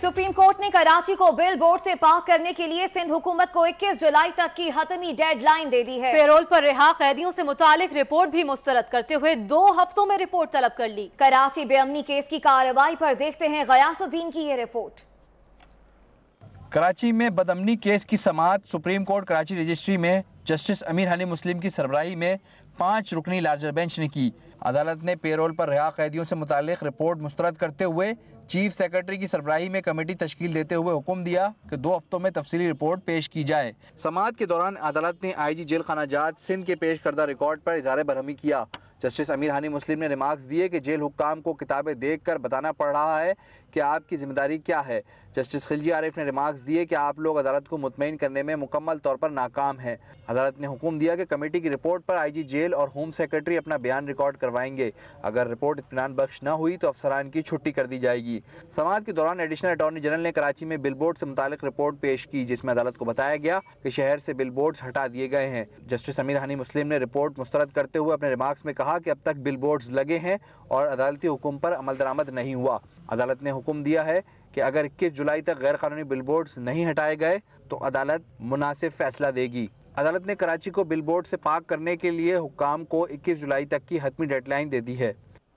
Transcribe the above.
supreme court ने कराची को bill board से पाक करने के लिए सिंध हुकूमत को 21 जुलाई तक की हतमी डेडलाइन दे दी है पेरोल पर रिहा कैदियों से मुतालिक रिपोर्ट भी मुस्तरद करते हुए दो हफ्तों में रिपोर्ट तलब कर ली कराची बेअमनी केस की कार्रवाई पर देखते हैं गयासुद्दीन की ये रिपोर्ट कराची में बदमनी केस की समात सुप्रीम कोर्ट कराची रजिस्ट्री में जस्टिस अमीर हनी मुस्लिम की सरबराही में पाँच रुकनी लार्जर बेंच ने की अदालत ने पेरोल पर रिहा कैदियों से मुतल रिपोर्ट मुस्तरद करते हुए चीफ सेक्रेटरी की सरबराही में कमेटी तश्कील देते हुए हुक्म दिया कि दो हफ्तों में तफसली रिपोर्ट पेश की जाए समात के दौरान अदालत ने आई जी जेल खाना जात सिंध के पेश करदा रिकॉर्ड पर इजहार बरहमी किया जस्टिस अमीर हानी मुस्लिम ने रिमार्क्स दिए कि जेल हुक्काम को किताबें देख कर बताना पड़ रहा है कि आपकी ज़िम्मेदारी क्या है जस्टिस खिलजी आरिफ ने रिमार्क्स दिए कि आप लोग अदालत को मुतमिन करने में मुकम्मल तौर पर नाकाम हैं अदालत ने हुक्म दिया कि कमेटी की रिपोर्ट पर आईजी जेल और होम सेक्रेटरी अपना बयान रिकॉर्ड करवाएंगे अगर रिपोर्ट इतमान बख्श न हुई तो अफसरान की छुट्टी कर दी जाएगी समाज के दौरान एडिशनल अटॉर्नी जनरल ने कराची में बिल बोर्ड से मुतल रिपोर्ट पेश की जिसमें अदालत को बताया गया कि शहर से बिल बोर्ड हटा दिए गए हैं जस्टिस अमीर हनी मुस्लिम ने रिपोर्ट मुस्तरद करते हुए अपने रिमार्क्स में कहा कि अब तक बिल बोर्ड लगे हैं और अदालती हुकुम पर अमल दरामद नहीं हुआ अदालत ने हुक्म दिया है कि अगर इक्कीस जुलाई तक गैर कानूनी बिलबोर्ड्स नहीं हटाए गए तो अदालत मुनासिब फैसला देगी अदालत ने कराची को बिलबोर्ड से पाक करने के लिए हुकाम को 21 जुलाई तक की हतमी डेडलाइन दे दी है